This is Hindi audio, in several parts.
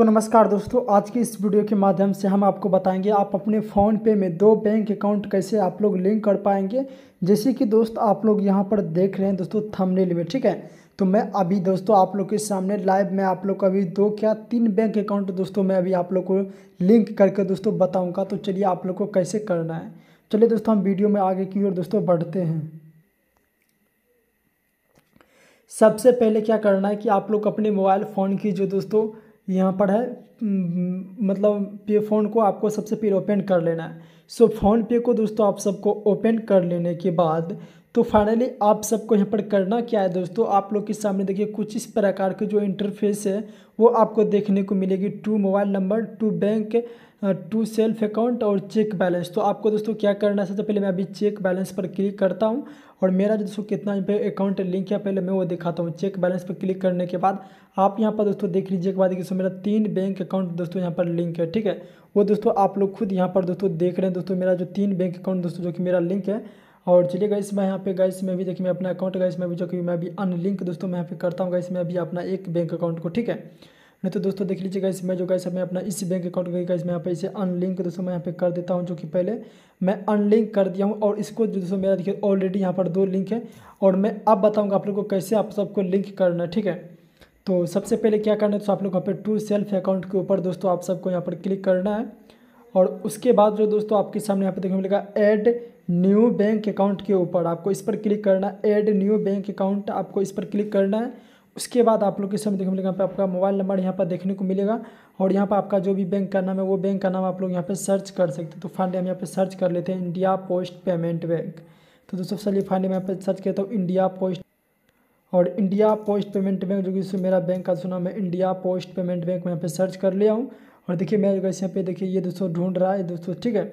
तो नमस्कार दोस्तों आज की इस वीडियो के माध्यम से हम आपको बताएंगे आप अपने फ़ोन पे में दो बैंक अकाउंट कैसे आप लोग लिंक कर पाएंगे जैसे कि दोस्त आप लोग यहाँ पर देख रहे हैं दोस्तों थंबनेल में ठीक है तो मैं अभी दोस्तों आप लोग के सामने लाइव में आप लोग अभी दो क्या तीन बैंक अकाउंट दोस्तों मैं अभी आप लोग को लिंक करके दोस्तों बताऊँगा तो चलिए आप लोग को कैसे करना है चलिए दोस्तों हम वीडियो में आगे की ओर दोस्तों बढ़ते हैं सबसे पहले क्या करना है कि आप लोग अपने मोबाइल फ़ोन की जो दोस्तों यहाँ पर है हम्म, मतलब पे फ़ोन को आपको सबसे पहले ओपन कर लेना है सो फ़ोन पे को दोस्तों आप सबको ओपन कर लेने के बाद तो फाइनली आप सबको यहाँ पर करना क्या है दोस्तों आप लोग के सामने देखिए कुछ इस प्रकार के जो इंटरफेस है वो आपको देखने को मिलेगी to mobile number to bank to self account और चेक बैलेंस तो आपको दोस्तों क्या करना है सबसे पहले मैं अभी चेक बैलेंस पर क्लिक करता हूँ और मेरा जो दोस्तों कितना यहाँ पे अकाउंट लिंक है पहले मैं वो दिखाता हूँ चेक बैलेंस पर क्लिक करने के बाद आप यहाँ पर दोस्तों देख लीजिए एक बाद देखिए मेरा तीन बैंक अकाउंट दोस्तों यहाँ पर लिंक है ठीक है वो दोस्तों आप लोग खुद यहाँ पर दोस्तों देख रहे हैं दोस्तों मेरा जो तीन बैंक अकाउंट दोस्तों जो कि मेरा लिंक है और चलिए गैस मैं यहाँ पे गई मैं भी देखिए मैं अपना अकाउंट गैस इसमें भी जो कि मैं अभी अनलिंक दोस्तों मैं यहाँ पे करता हूँ गैस में अभी अपना एक बैंक अकाउंट को ठीक है नहीं तो दोस्तों देख लीजिए गैस मैं जो गैस मैं अपना इस बैंक अकाउंट गई गैस मैं यहाँ पे इसे अनलिंक दोस्तों मैं यहाँ पे कर देता हूँ जो कि पहले मैं अनलिंक कर दिया हूँ और इसको जो दोस्तों मेरा देखिए ऑलरेडी यहाँ पर दो लिंक है और मैं अब बताऊँगा आप लोग को कैसे आप सबको लिंक करना है ठीक है तो सबसे पहले क्या करना है तो आप लोग यहाँ पर टू सेल्फ अकाउंट के ऊपर दोस्तों आप सबको यहाँ पर क्लिक करना है और उसके बाद जो दोस्तों आपके सामने यहाँ पर देखने मिलेगा एड न्यू बैंक अकाउंट के ऊपर आपको इस पर क्लिक करना है एड न्यू बैंक अकाउंट आपको इस पर क्लिक करना है उसके बाद आप लोग के सामने देखने मिलेगा यहाँ पर आपका मोबाइल नंबर यहाँ पर देखने को मिलेगा और यहाँ पर आपका जो भी बैंक का नाम है वो बैंक का नाम आप लोग यहाँ पर सर्च कर सकते हैं तो फाइनली हम यहाँ पर सर्च कर लेते हैं इंडिया पोस्ट पेमेंट बैंक तो दोस्तों चलिए फाइनली मैं यहाँ पर सर्च करता हूँ इंडिया पोस्ट और इंडिया पोस्ट पेमेंट बैंक जो कि मेरा बैंक का सुना मैं इंडिया पोस्ट पेमेंट बैंक में यहाँ पर सर्च कर लिया हूँ और देखिए मैं जो यहाँ पे देखिए ये दोस्तों ढूंढ रहा है दोस्तों ठीक है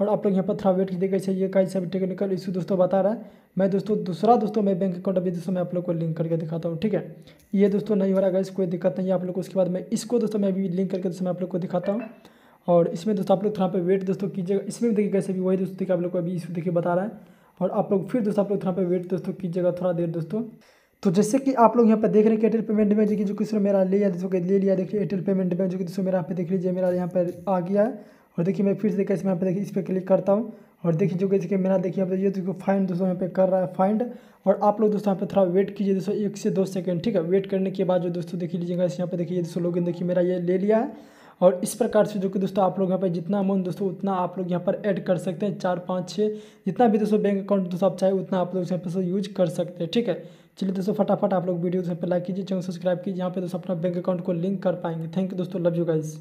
और आप लोग यहाँ पर थोड़ा वेट कीजिए कैसे ये कई सब टेक्निकल इशू दोस्तों बता रहा है मैं दोस्तों दूसरा दोस्तों मैं बैंक अकाउंट अभी दोस्तों मैं आप लोग को लिंक करके दिखाता हूँ ठीक है ये दोस्तों नहीं हो रहा इस कोई दिक्कत नहीं है आप लोग को उसके बाद मैं इसको दोस्तों मैं अभी लिंक करके दोस्तों मैं आप लोग को दिखाता हूँ और इसमें दोस्तों आप लोग थोड़ा पे वेट दोस्तों कीजिएगा इसमें भी देखिए कैसे भी वही दोस्तों देखिए आप लोग को अभी इशू देखिए बता रहा है और आप लोग फिर दोस्तों आप लोग थोड़ा पे वेट दोस्तों कीजिएगा थोड़ा देर दोस्तों तो जैसे कि आप लोग यहाँ पर देख रहे हैं एयरटेल पेमेंट में जो कि जो कि मेरा ले लिया दोस्तों ले लिया देखिए एयरटेल पेमेंट में जो कि दोस्तों मेरा यहाँ पे देख लीजिए मेरा यहाँ पर आ गया है और देखिए मैं फिर से कैसे यहाँ पे देखिए इस पर क्लिक करता हूँ और देखिए जो कैसे कि मेरा देखिए यहाँ पे ये देखो फाइंड दोस्तों यहाँ पे कर रहा है फाइंड और आप लोग दोस्तों यहाँ पे थोड़ा वेट कीजिए दोस्तों एक से दो सेकंड ठीक है वेट करने के बाद जो दोस्तों देख लीजिएगा इस यहाँ पे देखिए दोस्तों लोग देखिए मेरा ये ले लिया है और इस प्रकार से जो कि दोस्तों आप लोग यहाँ पर जितना अमाउंट दोस्तों उतना आप लोग यहाँ पर ऐड कर सकते हैं चार पाँच छः जितना भी दोस्तों बैंक अकाउंट दोस्तों आप चाहे उतना आप लोग यहाँ पर यूज कर सकते हैं ठीक है चलिए दोस्तों फटाफट आप लोग वीडियो यहाँ पर लाइक कीजिए चैनल सब्सक्राइब कीजिए यहाँ पे दोस्तों अपना बैंक अकाउंट को लिंक कर पाएंगे थैंक यू दोस्तों लव यू गाइज़